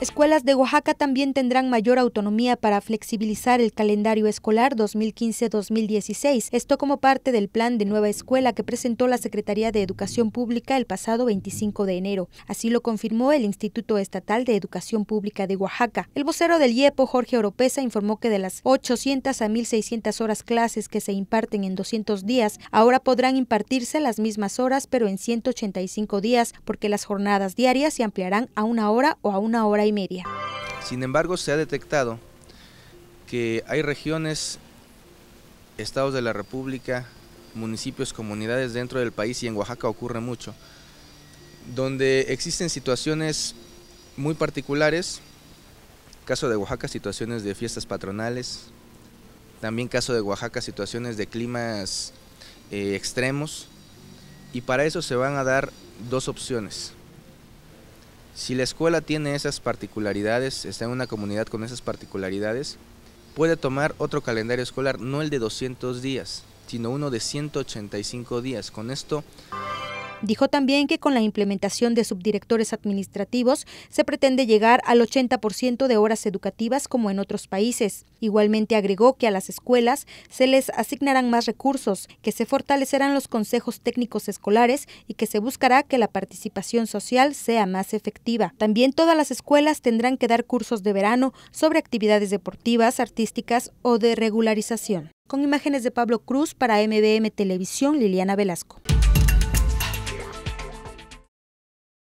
Escuelas de Oaxaca también tendrán mayor autonomía para flexibilizar el calendario escolar 2015-2016, esto como parte del plan de nueva escuela que presentó la Secretaría de Educación Pública el pasado 25 de enero. Así lo confirmó el Instituto Estatal de Educación Pública de Oaxaca. El vocero del IEPO, Jorge Oropesa, informó que de las 800 a 1.600 horas clases que se imparten en 200 días, ahora podrán impartirse las mismas horas pero en 185 días, porque las jornadas diarias se ampliarán a una hora o a una hora y media. Sin embargo, se ha detectado que hay regiones, estados de la República, municipios, comunidades dentro del país y en Oaxaca ocurre mucho, donde existen situaciones muy particulares, caso de Oaxaca, situaciones de fiestas patronales, también caso de Oaxaca, situaciones de climas eh, extremos, y para eso se van a dar dos opciones. Si la escuela tiene esas particularidades, está en una comunidad con esas particularidades, puede tomar otro calendario escolar, no el de 200 días, sino uno de 185 días. Con esto Dijo también que con la implementación de subdirectores administrativos se pretende llegar al 80% de horas educativas como en otros países. Igualmente agregó que a las escuelas se les asignarán más recursos, que se fortalecerán los consejos técnicos escolares y que se buscará que la participación social sea más efectiva. También todas las escuelas tendrán que dar cursos de verano sobre actividades deportivas, artísticas o de regularización. Con imágenes de Pablo Cruz para MBM Televisión, Liliana Velasco.